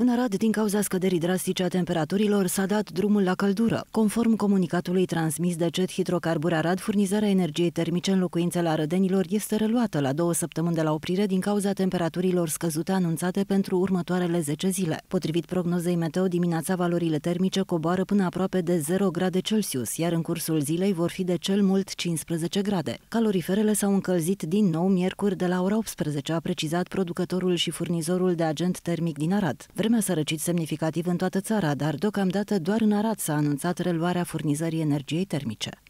În Arad, din cauza scăderii drastice a temperaturilor, s-a dat drumul la căldură. Conform comunicatului transmis de CET Hidrocarburi Arad, furnizarea energiei termice în locuințele arădenilor este reluată la două săptămâni de la oprire din cauza temperaturilor scăzute anunțate pentru următoarele 10 zile. Potrivit prognozei meteo, dimineața valorile termice coboară până aproape de 0 grade Celsius, iar în cursul zilei vor fi de cel mult 15 grade. Caloriferele s-au încălzit din nou miercuri de la ora 18, a precizat producătorul și furnizorul de agent termic din Arad vremea s-a răcit semnificativ în toată țara, dar deocamdată doar în Arad s-a anunțat reluarea furnizării energiei termice.